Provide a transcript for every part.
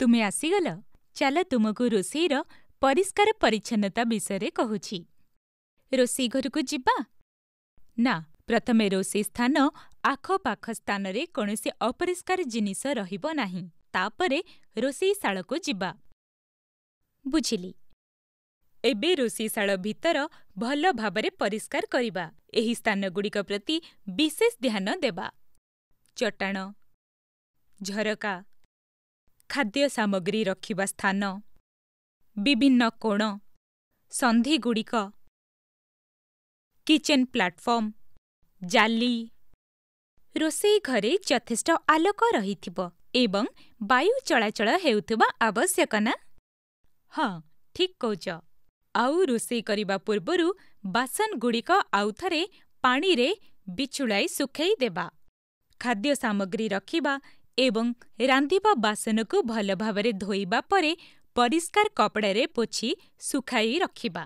ତୁମେ ଆସିଗଲ ଚାଲ ତୁମକୁ ରୋଷେଇର ପରିଷ୍କାର ପରିଚ୍ଛନ୍ନତା ବିଷୟରେ କହୁଛି ରୋଷେଇ ଘରକୁ ଯିବା ନା ପ୍ରଥମେ ରୋଷେଇ ସ୍ଥାନ ଆଖପାଖ ସ୍ଥାନରେ କୌଣସି ଅପରିଷ୍କାର ଜିନିଷ ରହିବ ନାହିଁ ତାପରେ ରୋଷେଇଶାଳକୁ ଯିବା ବୁଝିଲି ଏବେ ରୋଷେଇଶାଳ ଭିତର ଭଲ ଭାବରେ ପରିଷ୍କାର କରିବା ଏହି ସ୍ଥାନଗୁଡ଼ିକ ପ୍ରତି ବିଶେଷ ଧ୍ୟାନ ଦେବା ଚଟାଣ ଝରକା ଖାଦ୍ୟ ସାମଗ୍ରୀ ରଖିବା ସ୍ଥାନ ବିଭିନ୍ନ କୋଣ ସନ୍ଧିଗୁଡ଼ିକ କିଚେନ୍ ପ୍ଲାଟଫର୍ମ ଜାଲି ରୋଷେଇ ଘରେ ଯଥେଷ୍ଟ ଆଲୋକ ରହିଥିବ ଏବଂ ବାୟୁ ଚଳାଚଳ ହେଉଥିବା ଆବଶ୍ୟକ ନା ହଁ ଠିକ୍ କହୁଛ ଆଉ ରୋଷେଇ କରିବା ପୂର୍ବରୁ ବାସନଗୁଡ଼ିକ ଆଉଥରେ ପାଣିରେ ବିଛୁଳାଇ ଶୁଖେଇ ଦେବା ଖାଦ୍ୟ ସାମଗ୍ରୀ ରଖିବା ଏବଂ ରାନ୍ଧିବା ବାସନକୁ ଭଲ ଭାବରେ ଧୋଇବା ପରେ ପରିଷ୍କାର କପଡ଼ାରେ ପୋଛି ଶୁଖାଇ ରଖିବା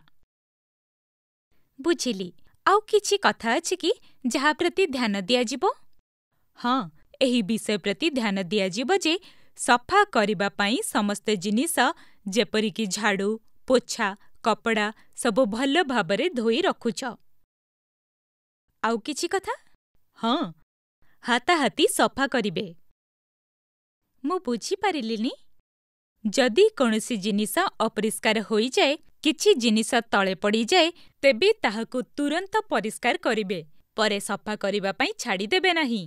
ବୁଝିଲି ଆଉ କିଛି କଥା ଅଛି କି ଯାହା ପ୍ରତି ଧ୍ୟାନ ଦିଆଯିବ ହଁ ଏହି ବିଷୟ ପ୍ରତି ଧ୍ୟାନ ଦିଆଯିବ ଯେ ସଫା କରିବା ପାଇଁ ସମସ୍ତ ଜିନିଷ ଯେପରିକି ଝାଡ଼ୁ ପୋଛା କପଡ଼ା ସବୁ ଭଲ ଭାବରେ ଧୋଇ ରଖୁଛ ଆଉ କିଛି କଥା ହଁ ହାତାହାତି ସଫା କରିବେ ମୁଁ ବୁଝିପାରିଲିନି ଯଦି କୌଣସି ଜିନିଷ ଅପରିଷ୍କାର ହୋଇଯାଏ କିଛି ଜିନିଷ ତଳେ ପଡ଼ିଯାଏ ତେବେ ତାହାକୁ ତୁରନ୍ତ ପରିଷ୍କାର କରିବେ ପରେ ସଫା କରିବା ପାଇଁ ଛାଡ଼ିଦେବେ ନାହିଁ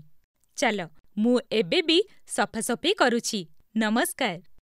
ଚାଲ ମୁଁ ଏବେ ବି ସଫାସଫି କରୁଛି ନମସ୍କାର